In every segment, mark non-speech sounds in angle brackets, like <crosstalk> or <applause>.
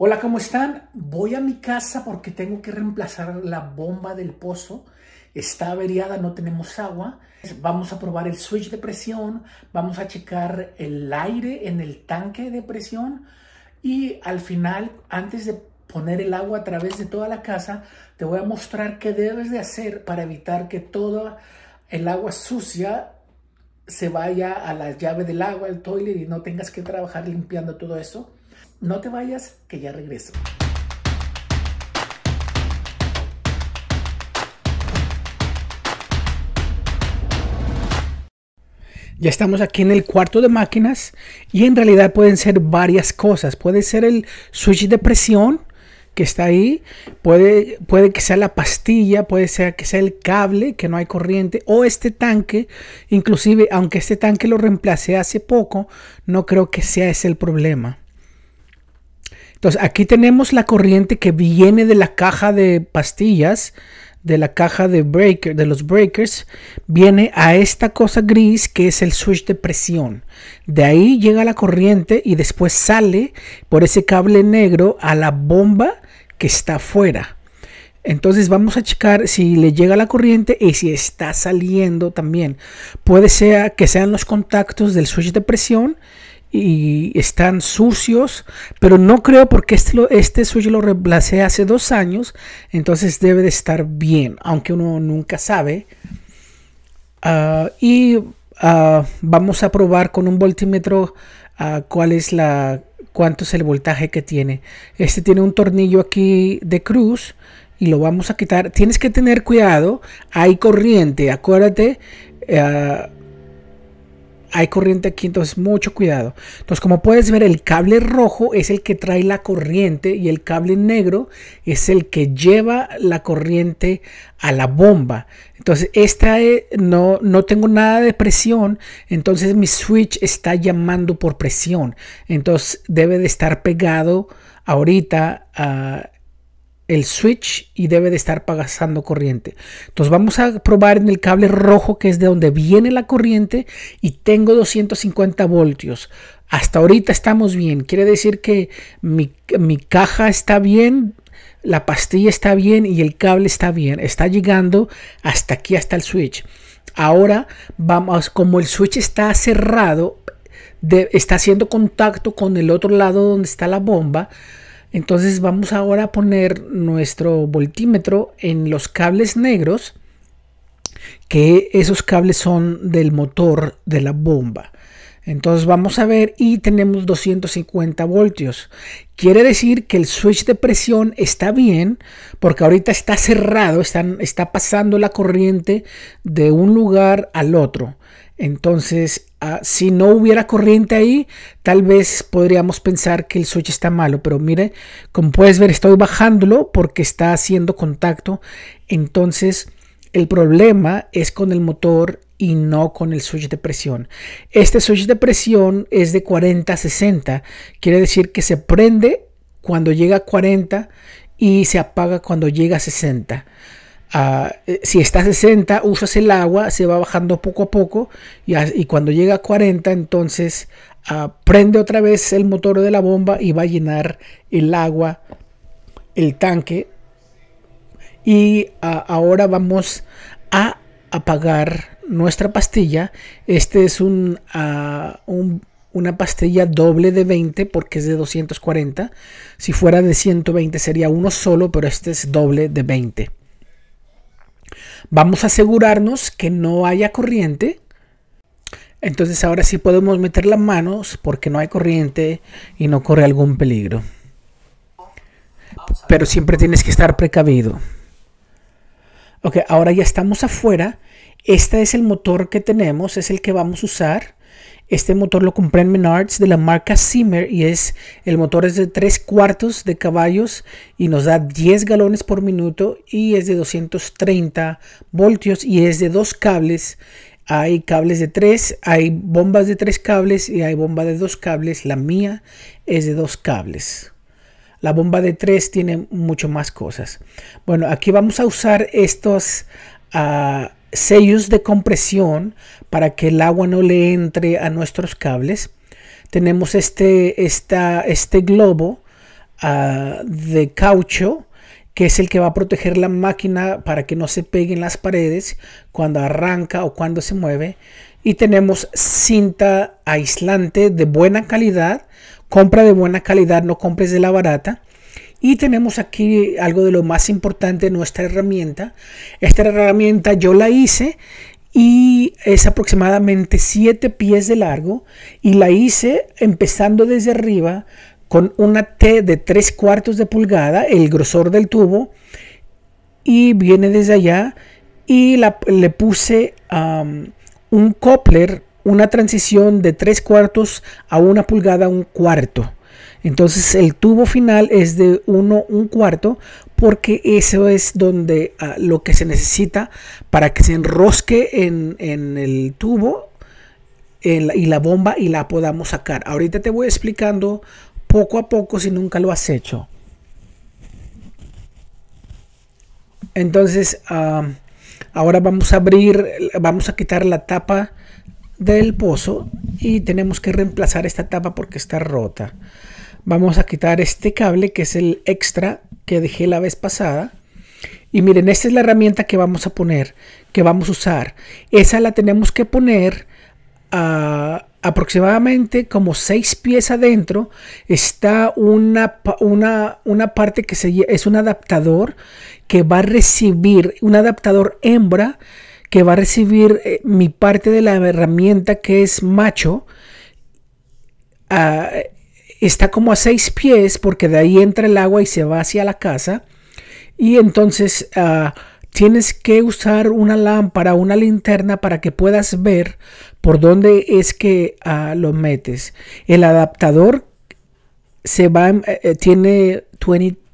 Hola, ¿cómo están? Voy a mi casa porque tengo que reemplazar la bomba del pozo. Está averiada, no tenemos agua. Vamos a probar el switch de presión, vamos a checar el aire en el tanque de presión y al final, antes de poner el agua a través de toda la casa, te voy a mostrar qué debes de hacer para evitar que toda el agua sucia se vaya a la llave del agua, al toilet y no tengas que trabajar limpiando todo eso. No te vayas, que ya regreso. Ya estamos aquí en el cuarto de máquinas y en realidad pueden ser varias cosas. Puede ser el switch de presión que está ahí, puede, que sea la pastilla, puede ser que sea el cable, que no hay corriente, o este tanque. Inclusive, aunque este tanque lo reemplacé hace poco, no creo que sea ese el problema. Entonces, aquí tenemos la corriente que viene de la caja de pastillas, de la caja de breaker, de los breakers, viene a esta cosa gris que es el switch de presión. De ahí llega la corriente y después sale por ese cable negro a la bomba que está afuera. Entonces vamos a checar si le llega la corriente y si está saliendo también. Puede ser que sean los contactos del switch de presión y están sucios, pero no creo porque este, este suyo lo reemplacé hace dos años, entonces debe de estar bien, aunque uno nunca sabe. Ah, y ah, vamos a probar con un voltímetro ah, cuál es la cuánto es el voltaje que tiene. Este tiene un tornillo aquí de cruz y lo vamos a quitar. Tienes que tener cuidado, hay corriente, acuérdate hay corriente aquí, entonces mucho cuidado. Entonces, como puedes ver, el cable rojo es el que trae la corriente y el cable negro es el que lleva la corriente a la bomba. Entonces, esta eh, no, no tengo nada de presión, entonces mi switch está llamando por presión. Entonces, debe de estar pegado ahorita a el switch y debe de estar pasando corriente. Entonces vamos a probar en el cable rojo que es de donde viene la corriente y tengo 250 voltios. Hasta ahorita estamos bien. Quiere decir que mi, caja está bien, la pastilla está bien y el cable está bien. Está llegando hasta aquí, hasta el switch. Ahora vamos, como el switch está cerrado, está haciendo contacto con el otro lado donde está la bomba entonces vamos ahora a poner nuestro voltímetro en los cables negros, que esos cables son del motor de la bomba. Entonces vamos a ver y tenemos 250 voltios. Quiere decir que el switch de presión está bien porque ahorita está cerrado, está pasando la corriente de un lugar al otro. Entonces, ah, si no hubiera corriente ahí, tal vez podríamos pensar que el switch está malo, pero mire, como puedes ver, estoy bajándolo porque está haciendo contacto. Entonces, el problema es con el motor y no con el switch de presión. Este switch de presión es de 40 a 60, quiere decir que se prende cuando llega a 40 y se apaga cuando llega a 60. Eh, si está a 60, usas el agua, se va bajando poco a poco y, cuando llega a 40, entonces ah, prende otra vez el motor de la bomba y va a llenar el agua, el tanque. Y ah, ahora vamos a apagar nuestra pastilla. Este es un, ah, una pastilla doble de 20 porque es de 240. Si fuera de 120 sería uno solo, pero este es doble de 20. Vamos a asegurarnos que no haya corriente. Entonces ahora sí podemos meter las manos porque no hay corriente y no corre algún peligro. Pero siempre tienes que estar precavido. Ok, ahora ya estamos afuera. Este es el motor que tenemos, es el que vamos a usar. Este motor lo compré en Menards de la marca Zimmer y es el motor es de tres cuartos de caballos y nos da 10 galones por minuto y es de 230 voltios y es de dos cables. Hay cables de tres, hay bombas de tres cables y hay bomba de dos cables. La mía es de dos cables. La bomba de tres tiene mucho más cosas. Bueno, aquí vamos a usar estos... Ah, sellos de compresión para que el agua no le entre a nuestros cables. Tenemos este, este globo ah, de caucho que es el que va a proteger la máquina para que no se peguen las paredes cuando arranca o cuando se mueve. Y tenemos cinta aislante de buena calidad. Compra de buena calidad, no compres de la barata. Y tenemos aquí algo de lo más importante de nuestra herramienta. Esta herramienta yo la hice y es aproximadamente 7 pies de largo y la hice empezando desde arriba con una T de 3 cuartos de pulgada, el grosor del tubo, y viene desde allá y le puse un coupler, una transición de 3 cuartos a una pulgada a un cuarto. Entonces el tubo final es de 1 un cuarto porque eso es donde ah, lo que se necesita para que se enrosque en, el tubo y la bomba y la podamos sacar. Ahorita te voy explicando poco a poco si nunca lo has hecho. Entonces ah, ahora vamos a abrir, vamos a quitar la tapa del pozo y tenemos que reemplazar esta tapa porque está rota vamos a quitar este cable que es el extra que dejé la vez pasada. Y miren, esta es la herramienta que vamos a poner, que vamos a usar. Esa la tenemos que poner a ah, aproximadamente como seis pies adentro. Está una, una, una parte que se, es un adaptador que va a recibir, un adaptador hembra que va a recibir eh, mi parte de la herramienta que es macho. Ah, está como a seis pies porque de ahí entra el agua y se va hacia la casa. Y entonces ah, tienes que usar una lámpara, una linterna para que puedas ver por dónde es que ah, lo metes. El adaptador se va, em, eh, eh, tiene,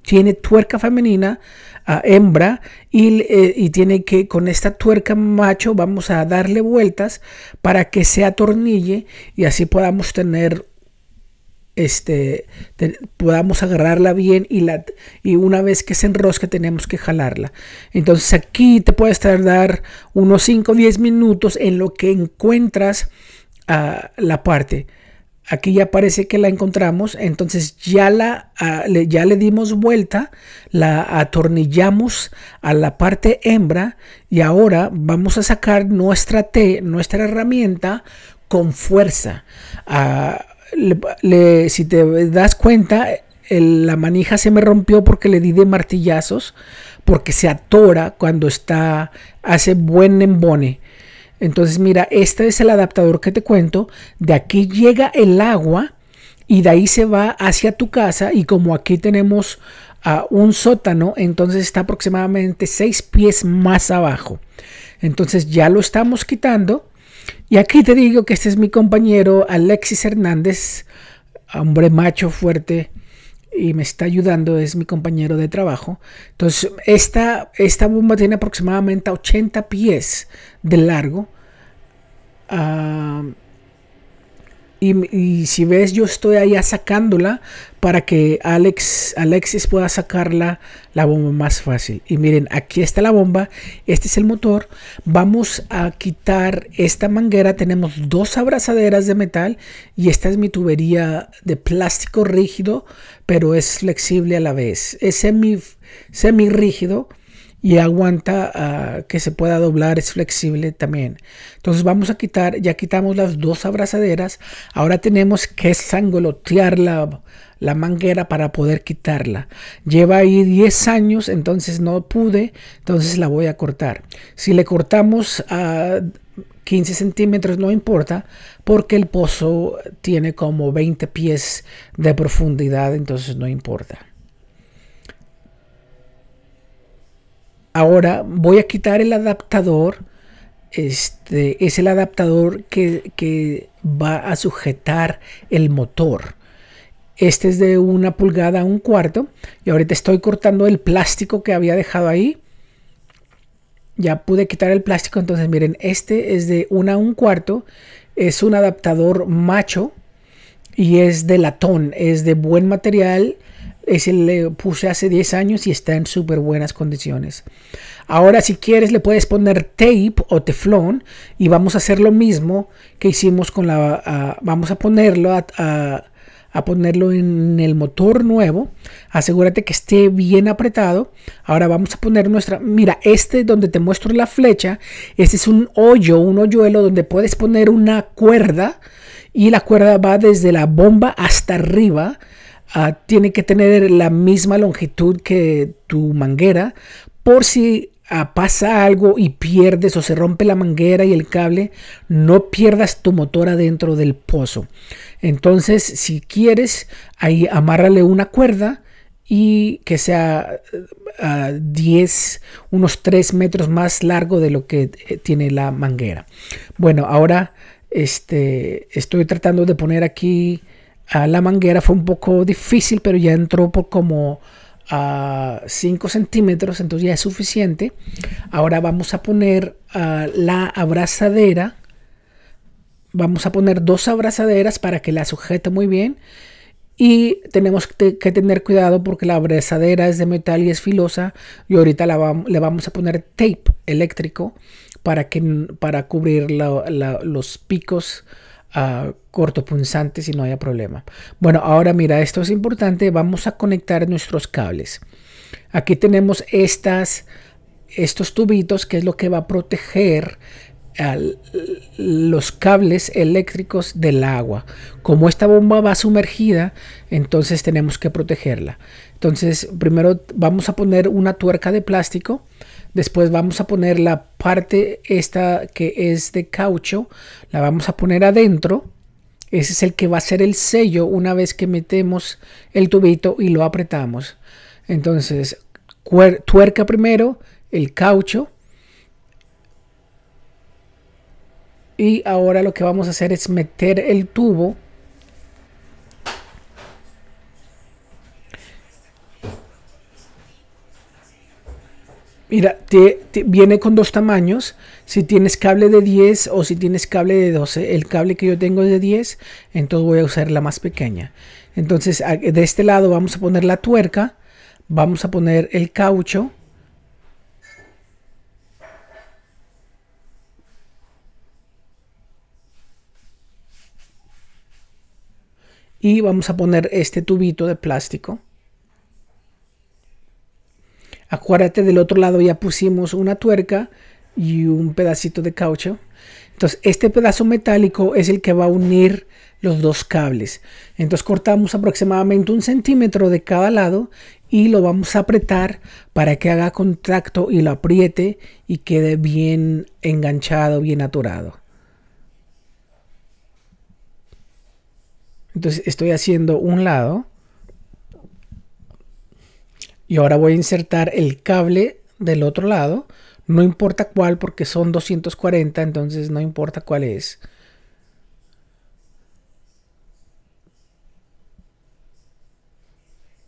tiene, tuerca femenina, a ah, hembra, y, eh, y, tiene que con esta tuerca macho vamos a darle vueltas para que se atornille y así podamos tener este, podamos agarrarla bien y, la, y una vez que se enrosque tenemos que jalarla. Entonces aquí te puedes tardar unos 5 o 10 minutos en lo que encuentras a ah, la parte. Aquí ya parece que la encontramos, entonces ya, la, ah, ya le dimos vuelta, la atornillamos a la parte hembra y ahora vamos a sacar nuestra, T, nuestra herramienta con fuerza. Ah, si te das cuenta, la manija se me rompió porque le di de martillazos, porque se atora cuando está, hace buen embone. Entonces, mira, este es el adaptador que te cuento. De aquí llega el agua y de ahí se va hacia tu casa. Y como aquí tenemos a ah, un sótano, entonces está aproximadamente 6 pies más abajo. Entonces ya lo estamos quitando y aquí te digo que este es mi compañero Alexis Hernández, hombre macho fuerte y me está ayudando, es mi compañero de trabajo. Entonces, esta, esta bomba tiene aproximadamente 80 pies de largo. Ah, y, si ves, yo estoy allá sacándola para que Alex, Alexis pueda sacarla la, la bomba más fácil. Y miren, aquí está la bomba, este es el motor. Vamos a quitar esta manguera, tenemos dos abrazaderas de metal y esta es mi tubería de plástico rígido, pero es flexible a la vez. Es semi, semi rígido y aguanta ah, que se pueda doblar, es flexible también. Entonces vamos a quitar, ya quitamos las dos abrazaderas, ahora tenemos que sangolotear la, la manguera para poder quitarla. Lleva ahí 10 años, entonces no pude, entonces la voy a cortar. Si le cortamos a... 15 centímetros no importa porque el pozo tiene como 20 pies de profundidad, entonces no importa. Ahora voy a quitar el adaptador. Este es el adaptador que, va a sujetar el motor. Este es de una pulgada a un cuarto. Y ahorita estoy cortando el plástico que había dejado ahí. Ya pude quitar el plástico. Entonces, miren, este es de una a un cuarto. Es un adaptador macho. Y es de latón. Es de buen material. Ese le puse hace 10 años y está en súper buenas condiciones. Ahora si quieres le puedes poner tape o teflón y vamos a hacer lo mismo que hicimos con la... vamos a ponerlo a, a ponerlo en el motor nuevo. Asegúrate que esté bien apretado. Ahora vamos a poner nuestra... Mira, este donde te muestro la flecha, este es un hoyo, un hoyuelo donde puedes poner una cuerda y la cuerda va desde la bomba hasta arriba Ah, tiene que tener la misma longitud que tu manguera por si ah, pasa algo y pierdes o se rompe la manguera y el cable, no pierdas tu motor adentro del pozo. Entonces, si quieres, ahí amárrale una cuerda y que sea a ah, 10, unos 3 metros más largo de lo que eh, tiene la manguera. Bueno, ahora este, estoy tratando de poner aquí la manguera fue un poco difícil, pero ya entró por como a 5 centímetros, entonces ya es suficiente. Ahora vamos a poner la abrazadera. Vamos a poner dos abrazaderas para que la sujete muy bien. Y tenemos que tener cuidado porque la abrazadera es de metal y es filosa. Y ahorita la le vamos a poner tape eléctrico para, que, para cubrir los picos corto cortopunzantes y no haya problema. Bueno, ahora mira, esto es importante. Vamos a conectar nuestros cables. Aquí tenemos estas, estos tubitos que es lo que va a proteger los cables eléctricos del agua. Como esta bomba va sumergida, entonces tenemos que protegerla. Entonces, primero vamos a poner una tuerca de plástico Después vamos a poner la parte esta que es de caucho, la vamos a poner adentro. Ese es el que va a ser el sello una vez que metemos el tubito y lo apretamos. Entonces, tuerca primero, el caucho. Y ahora lo que vamos a hacer es meter el tubo Mira, viene con dos tamaños. Si tienes cable de 10 o si tienes cable de 12. El cable que yo tengo es de 10, entonces voy a usar la más pequeña. Entonces, de este lado vamos a poner la tuerca. Vamos a poner el caucho. Y vamos a poner este tubito de plástico. Acuérdate del otro lado ya pusimos una tuerca y un pedacito de caucho. Entonces este pedazo metálico es el que va a unir los dos cables. Entonces cortamos aproximadamente un centímetro de cada lado y lo vamos a apretar para que haga contacto y lo apriete y quede bien enganchado, bien aturado. Entonces estoy haciendo un lado y ahora voy a insertar el cable del otro lado. No importa cuál porque son 240, entonces no importa cuál es.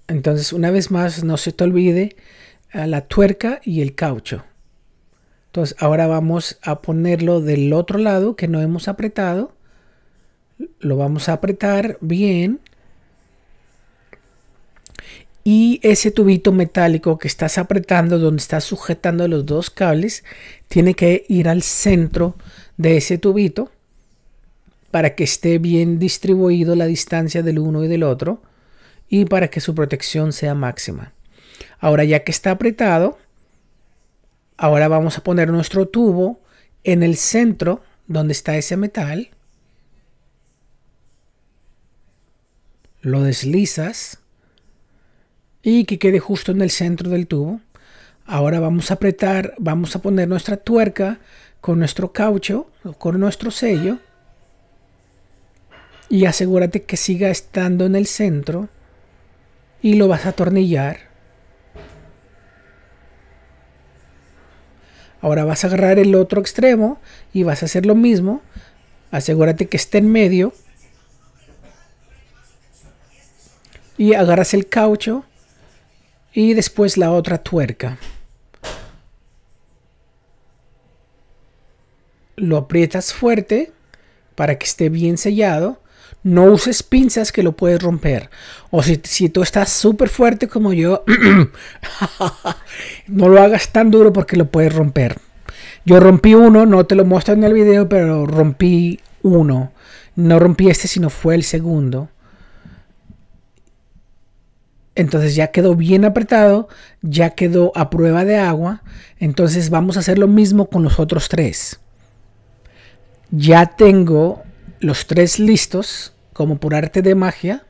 Entonces una vez más no se te olvide la tuerca y el caucho. Entonces ahora vamos a ponerlo del otro lado que no hemos apretado. Lo vamos a apretar bien y ese tubito metálico que estás apretando donde estás sujetando los dos cables tiene que ir al centro de ese tubito para que esté bien distribuido la distancia del uno y del otro y para que su protección sea máxima. Ahora ya que está apretado, ahora vamos a poner nuestro tubo en el centro donde está ese metal. Lo deslizas y que quede justo en el centro del tubo. Ahora vamos a apretar, vamos a poner nuestra tuerca con nuestro caucho, con nuestro sello y asegúrate que siga estando en el centro y lo vas a atornillar. Ahora vas a agarrar el otro extremo y vas a hacer lo mismo. Asegúrate que esté en medio. Y agarras el caucho y después la otra tuerca. Lo aprietas fuerte para que esté bien sellado. No uses pinzas que lo puedes romper. O si, si tú estás súper fuerte como yo, <clears throat> no lo hagas tan duro porque lo puedes romper. Yo rompí uno, no te lo muestro en el video, pero rompí uno. No rompí este, sino fue el segundo. Entonces ya quedó bien apretado, ya quedó a prueba de agua. Entonces vamos a hacer lo mismo con los otros tres. Ya tengo los tres listos, como por arte de magia.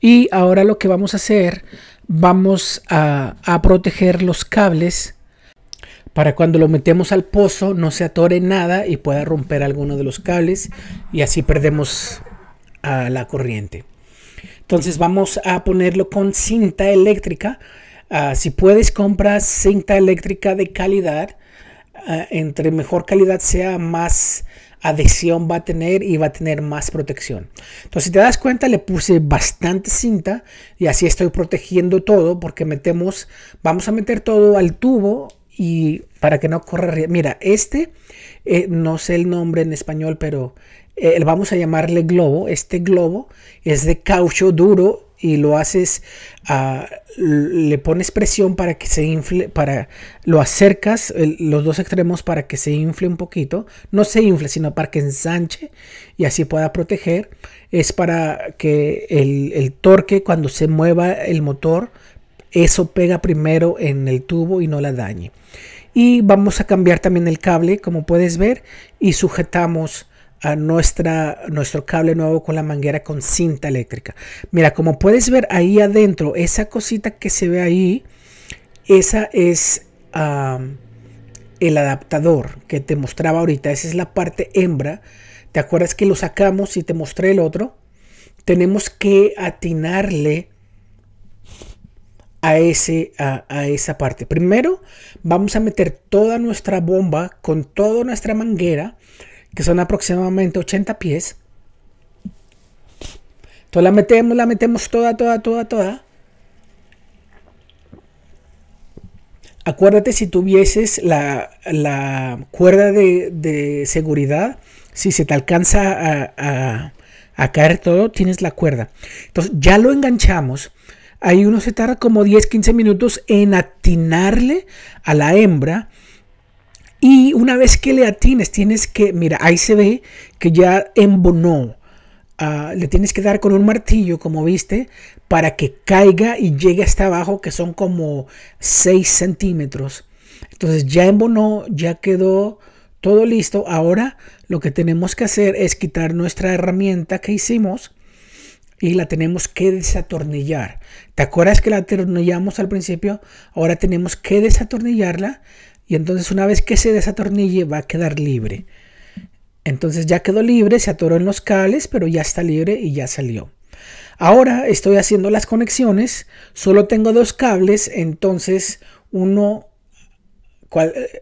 Y ahora lo que vamos a hacer, vamos a, proteger los cables para cuando lo metemos al pozo no se atore nada y pueda romper alguno de los cables y así perdemos a la corriente. Entonces vamos a ponerlo con cinta eléctrica. Ah, si puedes, comprar cinta eléctrica de calidad. Ah, entre mejor calidad sea, más adhesión va a tener y va a tener más protección. Entonces, si te das cuenta, le puse bastante cinta y así estoy protegiendo todo porque metemos, vamos a meter todo al tubo y para que no corra. Mira, este, eh, no sé el nombre en español, pero eh, vamos a llamarle globo, este globo es de caucho duro y lo haces, ah, le pones presión para que se infle, para lo acercas los dos extremos para que se infle un poquito, no se infle, sino para que ensanche y así pueda proteger. Es para que el, el torque cuando se mueva el motor, eso pega primero en el tubo y no la dañe. Y vamos a cambiar también el cable, como puedes ver, y sujetamos a nuestra, nuestro cable nuevo con la manguera con cinta eléctrica. Mira, como puedes ver ahí adentro, esa cosita que se ve ahí, esa es el adaptador que te mostraba ahorita. Esa es la parte hembra. ¿Te acuerdas que lo sacamos y te mostré el otro? Tenemos que atinarle a, ese, a, a, esa parte. Primero vamos a meter toda nuestra bomba con toda nuestra manguera que son aproximadamente 80 pies. Entonces la metemos, la metemos toda, toda, toda, toda. Acuérdate si tuvieses la, la cuerda de, seguridad, si se te alcanza a, a, caer todo, tienes la cuerda. Entonces ya lo enganchamos. Ahí uno se tarda como 10, 15 minutos en atinarle a la hembra y una vez que le atines, tienes que, mira, ahí se ve que ya embonó. Ah, le tienes que dar con un martillo, como viste, para que caiga y llegue hasta abajo, que son como 6 centímetros. Entonces ya embonó, ya quedó todo listo. Ahora lo que tenemos que hacer es quitar nuestra herramienta que hicimos y la tenemos que desatornillar. ¿Te acuerdas que la atornillamos al principio? Ahora tenemos que desatornillarla y entonces una vez que se desatornille va a quedar libre. Entonces ya quedó libre, se atoró en los cables pero ya está libre y ya salió. Ahora estoy haciendo las conexiones, solo tengo dos cables, entonces uno,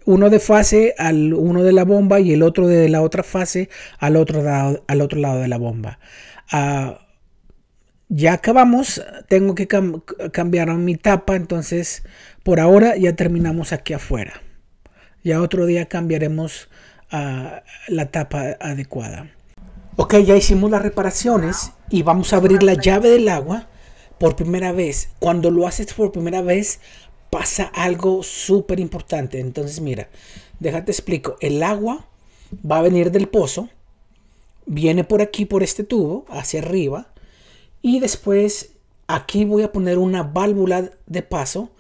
uno de fase al uno de la bomba y el otro de la otra fase al otro, lado, al otro lado de la bomba. Ah, ya acabamos, tengo que cambiar mi tapa, entonces por ahora ya terminamos aquí afuera. Ya otro día cambiaremos ah, la tapa adecuada. Ok, ya hicimos las reparaciones y vamos a abrir la llave del agua por primera vez. Cuando lo haces por primera vez pasa algo súper importante. Entonces mira, déjate explico. El agua va a venir del pozo, viene por aquí, por este tubo, hacia arriba. Y después aquí voy a poner una válvula de paso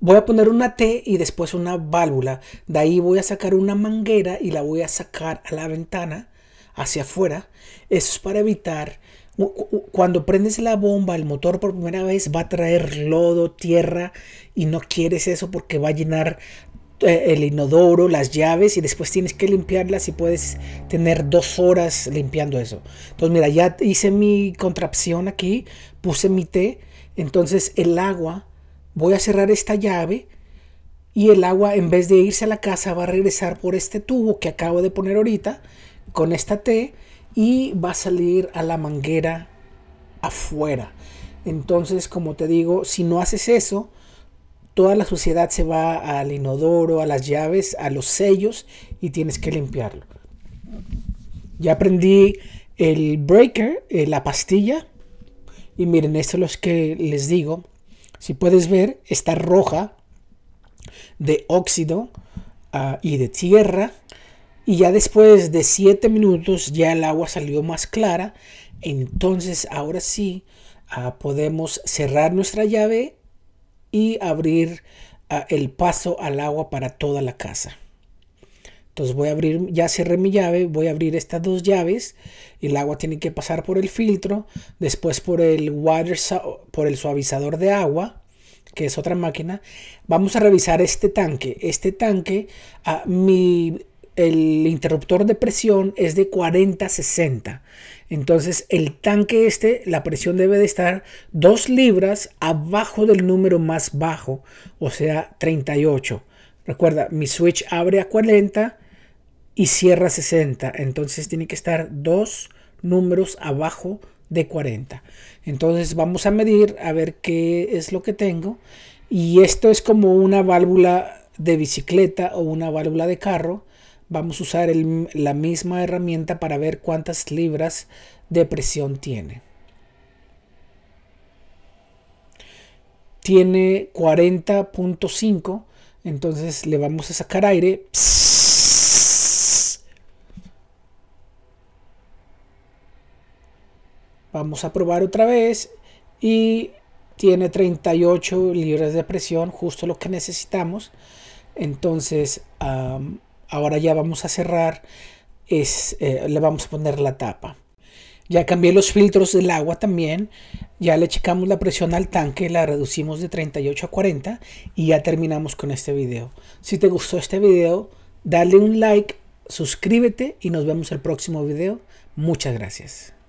voy a poner una T y después una válvula. De ahí voy a sacar una manguera y la voy a sacar a la ventana hacia afuera. Eso es para evitar cuando prendes la bomba, el motor por primera vez va a traer lodo, tierra y no quieres eso porque va a llenar eh, el inodoro, las llaves y después tienes que limpiarlas y puedes tener dos horas limpiando eso. Entonces mira, ya hice mi contrapción aquí, puse mi té, entonces el agua voy a cerrar esta llave y el agua en vez de irse a la casa va a regresar por este tubo que acabo de poner ahorita con esta T y va a salir a la manguera afuera. Entonces, como te digo, si no haces eso, toda la suciedad se va al inodoro, a las llaves, a los sellos y tienes que limpiarlo. Ya aprendí el breaker, eh, la pastilla. Y miren, esto es lo que les digo. Si puedes ver, está roja de óxido ah, y de tierra. Y ya después de 7 minutos ya el agua salió más clara. Entonces ahora sí ah, podemos cerrar nuestra llave y abrir ah, el paso al agua para toda la casa. Entonces voy a abrir, ya cerré mi llave, voy a abrir estas dos llaves. El agua tiene que pasar por el filtro, después por el water, por el suavizador de agua, que es otra máquina. Vamos a revisar este tanque. Este tanque, ah, el interruptor de presión es de 40-60. Entonces el tanque este, la presión debe de estar 2 libras abajo del número más bajo, o sea 38. Recuerda, mi switch abre a 40, y cierra 60. Entonces tiene que estar dos números abajo de 40. Entonces vamos a medir a ver qué es lo que tengo. Y esto es como una válvula de bicicleta o una válvula de carro. Vamos a usar la misma herramienta para ver cuántas libras de presión tiene. Tiene 40.5. Entonces le vamos a sacar aire. Vamos a probar otra vez y tiene 38 libras de presión, justo lo que necesitamos. Entonces ahora ya vamos a cerrar, es, eh, le vamos a poner la tapa. Ya cambié los filtros del agua también. Ya le checamos la presión al tanque, la reducimos de 38 a 40 y ya terminamos con este video. Si te gustó este video, dale un like, suscríbete y nos vemos el próximo video. Muchas gracias.